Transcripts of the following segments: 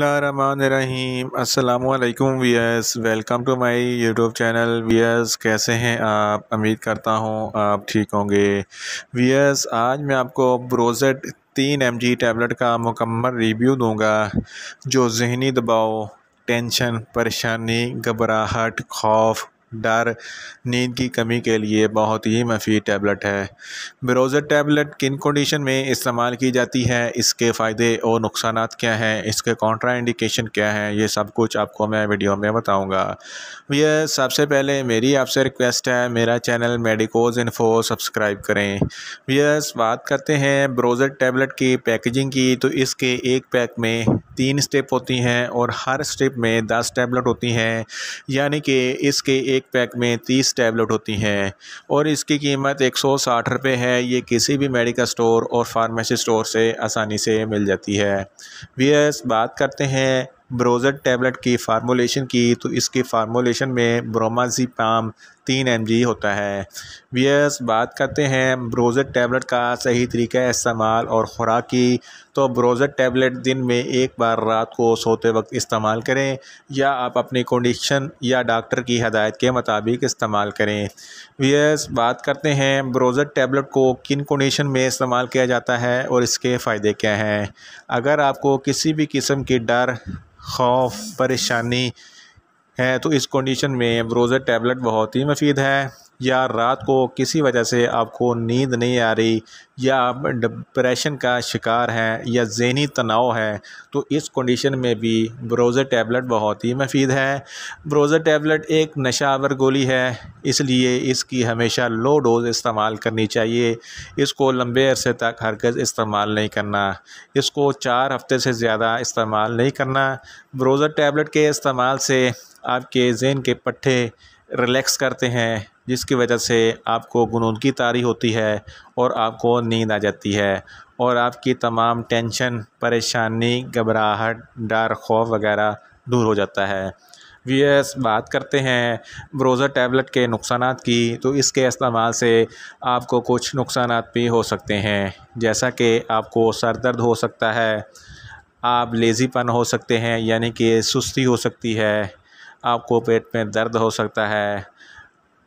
अल्लाम V S welcome to my YouTube channel V S कैसे हैं आप उम्मीद करता हूं आप ठीक होंगे वी एस आज मैं आपको ब्रोजेट तीन एम जी टैबलेट का मुकम्मल रिव्यू दूंगा जो जहनी दबाव टेंशन परेशानी घबराहट खौफ डर नींद की कमी के लिए बहुत ही मफी टैबलेट है ब्रोज़र टैबलेट किन कंडीशन में इस्तेमाल की जाती है इसके फ़ायदे और नुकसान क्या हैं इसके कॉन्ट्रा इंडिकेशन क्या है ये सब कुछ आपको मैं वीडियो में बताऊँगा यह सबसे पहले मेरी आपसे रिक्वेस्ट है मेरा चैनल मेडिकोज इन्फो सब्सक्राइब करें यह बात करते हैं ब्रोज़र टैबलेट की पैकेजिंग की तो इसके एक पैक में तीन स्टेप होती हैं और हर स्टेप में दस टैबलेट होती हैं यानी कि इसके एक पैक में तीस टैबलेट होती हैं और इसकी कीमत एक सौ साठ रुपये है ये किसी भी मेडिकल स्टोर और फार्मेसी स्टोर से आसानी से मिल जाती है वीएस बात करते हैं ब्रोजर टैबलेट की फार्मोलेशन की तो इसकी फार्मोलेशन में ब्रोमाजीपाम तीन एम होता है वीएस बात करते हैं ब्रोज़र टैबलेट का सही तरीका इस्तेमाल और ख़ुराक की तो ब्रोज़र टैबलेट दिन में एक बार रात को सोते वक्त इस्तेमाल करें या आप अपनी कंडीशन या डॉक्टर की हदायत के मुताबिक इस्तेमाल करें वीएस बात करते हैं ब्रोज़र टैबलेट को किन कंडीशन में इस्तेमाल किया जाता है और इसके फ़ायदे क्या हैं अगर आपको किसी भी किस्म की डर खौफ परेशानी है तो इस कंडीशन में ब्रोज़र टैबलेट बहुत ही मफीद है या रात को किसी वजह से आपको नींद नहीं आ रही या आप डिप्रेशन का शिकार हैं या जहनी तनाव है तो इस कंडीशन में भी ब्रोज़र टैबलेट बहुत ही मफीद है ब्रोज़र टैबलेट एक नशावर गोली है इसलिए इसकी हमेशा लो डोज़ इस्तेमाल करनी चाहिए इसको लंबे अरसे तक हरगज़ इस्तेमाल नहीं करना इसको चार हफ्ते से ज़्यादा इस्तेमाल नहीं करना ब्रोज़र टैबलेट के इस्तेमाल से आपके जहन के पट्टे रिलैक्स करते हैं जिसकी वजह से आपको गुनून की तारी होती है और आपको नींद आ जाती है और आपकी तमाम टेंशन परेशानी घबराहट डर खौफ वगैरह दूर हो जाता है वीएस बात करते हैं ब्रोज़र टैबलेट के नुकसान की तो इसके इस्तेमाल से आपको कुछ नुकसान भी हो सकते हैं जैसा कि आपको सर दर्द हो सकता है आप लेज़ीपन हो सकते हैं यानी कि सुस्ती हो सकती है आपको पेट में दर्द हो सकता है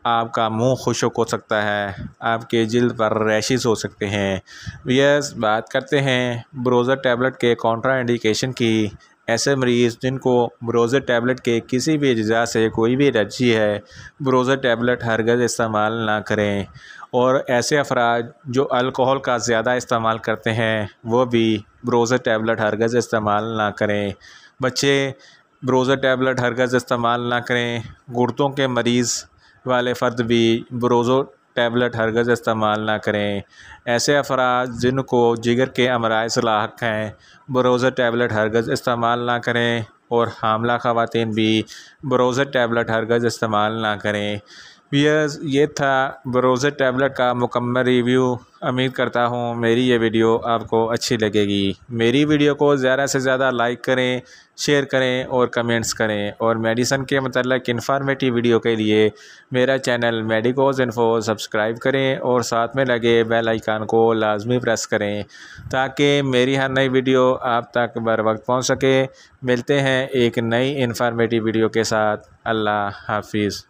आपका मुंह खुशक हो सकता है आपके जल्द पर रैशेस हो सकते हैं यस बात करते हैं ब्रोज़र टैबलेट के कॉन्ट्रा इंडिकेशन की ऐसे मरीज़ जिनको ब्रोज़र टैबलेट के किसी भी अज्जा से कोई भी एलर्जी है ब्रोज़र टैबलेट हरगज़ इस्तेमाल ना करें और ऐसे अफराज जो अल्कोहल का ज़्यादा इस्तेमाल करते हैं वो भी ब्रोज़र टैबलेट हरगज़ इस्तेमाल ना करें बच्चे ब्रोज़र टैबलेट हरगज़ इस्तेमाल ना करें गुर्दों के मरीज़ वाले फ़र्द भी ब्रोज़ो टैबलेट हरगज़ इस्तेमाल ना करें ऐसे अफराज जिनको जिगर के अमराज लाक हैं ब्रोज़ो टैबलेट हरगज़ इस्तेमाल ना करें और हामला ख़वान भी ब्रोज़ो टैबलेट हरगज़ इस्तेमाल ना करें वियर्स ये था बरोजर टैबलेट का मुकम्मल रिव्यू उम्मीद करता हूँ मेरी ये वीडियो आपको अच्छी लगेगी मेरी वीडियो को ज़्यादा से ज़्यादा लाइक करें शेयर करें और कमेंट्स करें और मेडिसन के मतलब इन्फॉर्मेटिव वीडियो के लिए मेरा चैनल मेडिकोज इन्फो सब्सक्राइब करें और साथ में लगे बेल आइकान को लाजमी प्रेस करें ताकि मेरी हर नई वीडियो आप तक बर वक्त पहुँच सके मिलते हैं एक नई इन्फॉर्मेटिव वीडियो के साथ अल्लाह हाफिज़